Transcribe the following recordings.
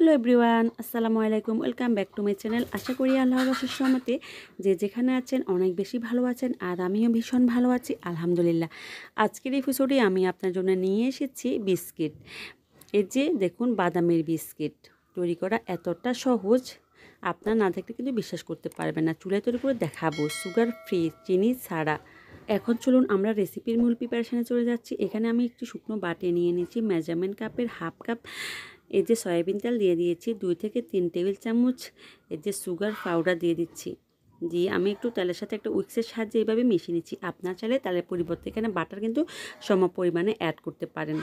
hello everyone আসসালামু আলাইকুম welcome back to my channel আশা করি আল্লাহবাসের সময়তে যে যেখানে আছেন অনেক বেশি ভালো আছেন আর আমিও ভীষণ ভালো আছি আলহামদুলিল্লাহ আজকের এপিসোডে আমি আপনার জন্য নিয়ে এসেছি বিস্কিট এর যে দেখুন বাদামের বিস্কিট তৈরি করা এতটা সহজ আপনার না দেখলে কিন্তু বিশ্বাস করতে পারবেন না চুলায় তৈরি করে দেখাবো সুগার ফ্রি চিনি ছাড়া এখন চলুন আমরা রেসিপির মূল প্রিপারেশানে চলে যাচ্ছি এখানে আমি একটি শুকনো বাটি নিয়ে নিয়েছি মেজারমেন্ট কাপের হাফ কাপ এই যে সয়াবিন তেল দিয়ে দিয়েছি দুই থেকে তিন টেবিল চামচ এই যে সুগার পাউডার দিয়ে দিচ্ছি দিয়ে আমি একটু তেলের সাথে একটা উইক্সের সাহায্যে এইভাবে মিশিয়ে নিচ্ছি আপনার চাইলে তেলের পরিবর্তে এখানে বাটার কিন্তু সম পরিমাণে অ্যাড করতে পারেন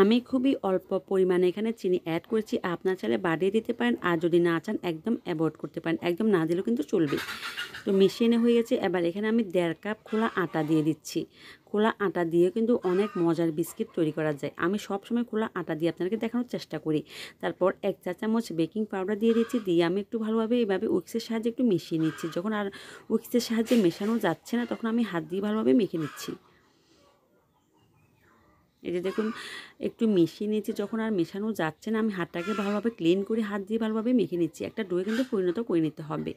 আমি খুবই অল্প পরিমাণে এখানে চিনি অ্যাড করেছি আপনার চাইলে বাড়িয়ে দিতে পারেন আর যদি না চান একদম অ্যাভয়েড করতে পারেন একদম না দিলেও কিন্তু চলবে তো মিশিয়ে হয়ে গেছে এবার এখানে আমি দেড় কাপ খোলা আটা দিয়ে দিচ্ছি খোলা আটা দিয়ে কিন্তু অনেক মজার বিস্কিট তৈরি করা যায় আমি সব সময় খোলা আটা দিয়ে আপনাদেরকে দেখানোর চেষ্টা করি তারপর এক চা চামচ বেকিং পাউডার দিয়ে দিচ্ছি দিয়ে আমি একটু ভালোভাবে এইভাবে উইক্সের সাহায্যে একটু মিশিয়ে নিচ্ছি যখন আর উইক্সের সাহায্যে মেশানো যাচ্ছে না তখন আমি হাত দিয়ে ভালোভাবে মেখে নিচ্ছি এই যে দেখুন একটু মিশিয়ে নিয়েছি যখন আর মেশানো যাচ্ছে না আমি হাতটাকে ভালোভাবে ক্লিন করে হাত দিয়ে ভালোভাবে মেখে নিচ্ছি একটা ডোয়ে কিন্তু পরিণত করে নিতে হবে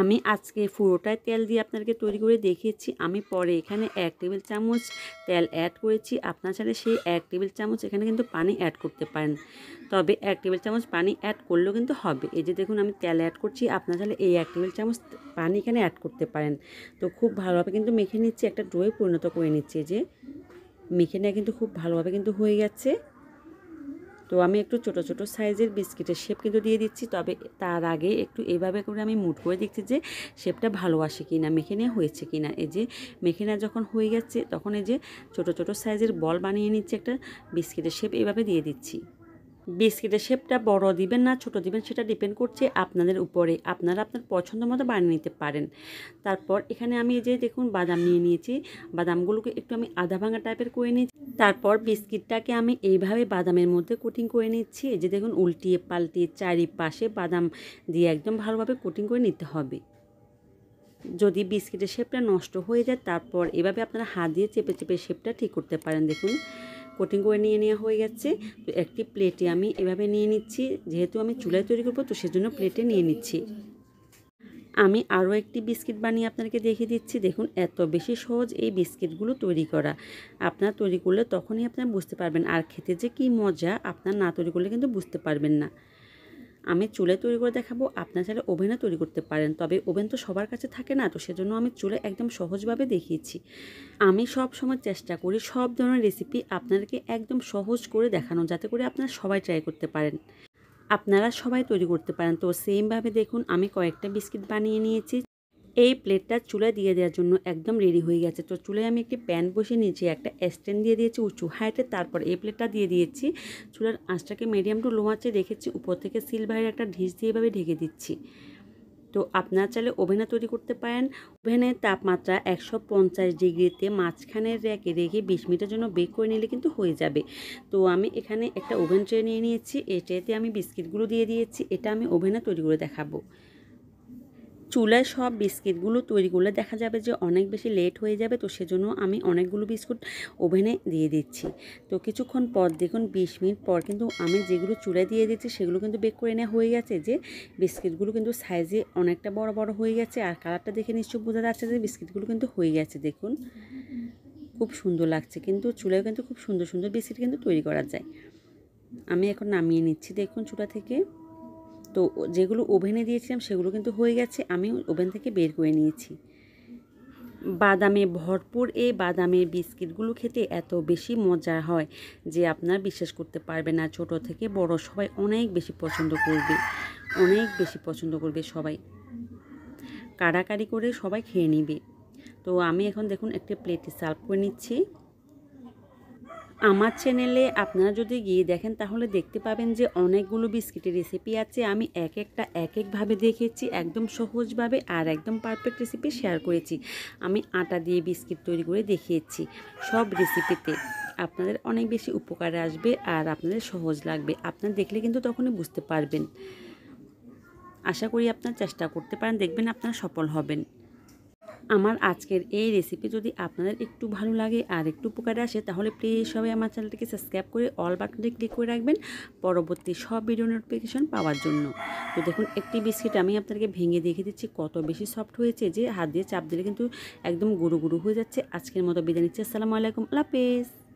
আমি আজকে ফুরোটায় তেল দিয়ে আপনাদেরকে তৈরি করে দেখিয়েছি আমি পরে এখানে এক টেবিল চামচ তেল অ্যাড করেছি আপনার সাথে সেই এক টেবিল চামচ এখানে কিন্তু পানি অ্যাড করতে পারেন তবে এক টেবিল চামচ পানি অ্যাড করলেও কিন্তু হবে এই যে দেখুন আমি তেল অ্যাড করছি আপনার সাথে এই এক টেবিল চামচ পানি এখানে অ্যাড করতে পারেন তো খুব ভালোভাবে কিন্তু মেখে নিচ্ছি একটা ডোয়ে পরিণত করে নিচ্ছি যে মেখে নেওয়া কিন্তু খুব ভালোভাবে কিন্তু হয়ে যাচ্ছে তো আমি একটু ছোট ছোট সাইজের বিস্কিটের শেপ কিন্তু দিয়ে দিচ্ছি তবে তার আগে একটু এভাবে করে আমি মুট করে দেখছি যে শেপটা ভালো আসে কি না মেখে নেওয়া হয়েছে কি না এই যে মেখে নেওয়া যখন হয়ে যাচ্ছে তখন এই যে ছোট ছোট সাইজের বল বানিয়ে নিচ্ছে একটা বিস্কিটের শেপ এইভাবে দিয়ে দিচ্ছি বিস্কিটের শেপটা বড় দিবেন না ছোট দিবেন সেটা ডিপেন্ড করছে আপনাদের উপরে আপনারা আপনার পছন্দ মতো বানিয়ে নিতে পারেন তারপর এখানে আমি যে দেখুন বাদাম নিয়ে নিয়েছি বাদামগুলোকে একটু আমি আধা ভাঙা টাইপের করে নিয়েছি তারপর বিস্কিটটাকে আমি এইভাবে বাদামের মধ্যে কোটিং করে নিচ্ছি এই যে দেখুন উল্টিয়ে পাল্টিয়ে চারিপাশে বাদাম দিয়ে একদম ভালোভাবে কোটিং করে নিতে হবে যদি বিস্কিটের শেপটা নষ্ট হয়ে যায় তারপর এভাবে আপনারা হাত দিয়ে চেপে চেপে শেপটা ঠিক করতে পারেন দেখুন কোটিং করে নিয়ে নেওয়া হয়ে গেছে তো একটি প্লেটে আমি এভাবে নিয়ে নিচ্ছি যেহেতু আমি চুলায় তৈরি করবো তো সেজন্য প্লেটে নিয়ে নিচ্ছি আমি আরও একটি বিস্কিট বানিয়ে আপনাকে দেখিয়ে দিচ্ছি দেখুন এত বেশি সহজ এই বিস্কিটগুলো তৈরি করা আপনার তৈরি করলে তখনই আপনার বুঝতে পারবেন আর খেতে যে কি মজা আপনার না তৈরি করলে কিন্তু বুঝতে পারবেন না আমি চুলে তৈরি করে দেখাবো আপনার চাইলে ওভেনে তৈরি করতে পারেন তবে ওভেন তো সবার কাছে থাকে না তো সেজন্য আমি চুলে একদম সহজভাবে দেখিয়েছি আমি সব সময় চেষ্টা করি সব ধরনের রেসিপি আপনাদেরকে একদম সহজ করে দেখানো যাতে করে আপনারা সবাই ট্রাই করতে পারেন আপনারা সবাই তৈরি করতে পারেন তো সেমভাবে দেখুন আমি কয়েকটা বিস্কিট বানিয়ে নিয়েছি এই প্লেটটা চুলা দিয়ে দেওয়ার জন্য একদম রেডি হয়ে গেছে তো চুলায় আমি একটি প্যান বসিয়ে নিয়েছি একটা স্ট্যান্ড দিয়ে দিয়েছি উঁচু হাইটে তারপর এই প্লেটটা দিয়ে দিয়েছি চুলার আঁচটাকে মিডিয়াম টু লো আঁচে রেখেছি উপর থেকে সিলভারের একটা ঢিস দিয়ে এভাবে ঢেকে দিচ্ছি তো আপনার চাইলে ওভেনে তৈরি করতে পারেন ওভেনের তাপমাত্রা একশো পঞ্চাশ ডিগ্রিতে মাঝখানের র্যাকে রেখে বিশ মিনিটের জন্য বেক করে নিলে কিন্তু হয়ে যাবে তো আমি এখানে একটা ওভেন ট্রে নিয়ে নিয়েছি এই ট্রেতে আমি বিস্কিটগুলো দিয়ে দিয়েছি এটা আমি ওভেনে তৈরি করে দেখাবো চুলায় সব বিস্কিটগুলো তৈরি করলে দেখা যাবে যে অনেক বেশি লেট হয়ে যাবে তো সেজন্য আমি অনেকগুলো বিস্কুট ওভেনে দিয়ে দিচ্ছি তো কিছুক্ষণ পর দেখুন বিশ মিনিট পর কিন্তু আমি যেগুলো চুলায় দিয়ে দিচ্ছি সেগুলো কিন্তু বেক করে নেওয়া হয়ে গেছে যে বিস্কিটগুলো কিন্তু সাইজে অনেকটা বড় বড় হয়ে গেছে আর কালারটা দেখে নিশ্চয় বোঝা যাচ্ছে যে বিস্কিটগুলো কিন্তু হয়ে গেছে দেখুন খুব সুন্দর লাগছে কিন্তু চুলায় কিন্তু খুব সুন্দর সুন্দর বিস্কিট কিন্তু তৈরি করা যায় আমি এখন নামিয়ে নিচ্ছি দেখুন চুলা থেকে তো যেগুলো ওভেনে দিয়েছিলাম সেগুলো কিন্তু হয়ে গেছে আমি ওভেন থেকে বের করে নিয়েছি বাদামে ভরপুর এই বাদামের বিস্কিটগুলো খেতে এত বেশি মজা হয় যে আপনার বিশ্বাস করতে পারবে না ছোট থেকে বড় সবাই অনেক বেশি পছন্দ করবে অনেক বেশি পছন্দ করবে সবাই কাড়াকাড়ি করে সবাই খেয়ে নিবে তো আমি এখন দেখুন একটি প্লেটে সার্ভ করে নিচ্ছি আমার চ্যানেলে আপনারা যদি গিয়ে দেখেন তাহলে দেখতে পাবেন যে অনেকগুলো বিস্কিটের রেসিপি আছে আমি এক একটা এক একভাবে দেখেছি একদম সহজভাবে আর একদম পারফেক্ট রেসিপি শেয়ার করেছি আমি আটা দিয়ে বিস্কিট তৈরি করে দেখিয়েছি সব রেসিপিতে আপনাদের অনেক বেশি উপকারে আসবে আর আপনাদের সহজ লাগবে আপনারা দেখলে কিন্তু তখনই বুঝতে পারবেন আশা করি আপনার চেষ্টা করতে পারেন দেখবেন আপনারা সফল হবেন আমার আজকের এই রেসিপি যদি আপনাদের একটু ভালো লাগে আর একটু উপকারে আসে তাহলে প্লিজ সবাই আমার চ্যানেলটিকে সাবস্ক্রাইব করে অল বাটনে ক্লিক করে রাখবেন পরবর্তী সব ভিডিও নোটিফিকেশান পাওয়ার জন্য তো দেখুন একটি বিস্কিট আমি আপনাদেরকে ভেঙে দেখে দিচ্ছি কত বেশি সফট হয়েছে যে হাত দিয়ে চাপ দিলে কিন্তু একদম গুরু গুরু হয়ে যাচ্ছে আজকের মতো বিদায় নিচ্ছি আসসালামু আলাইকুম আল্লাহ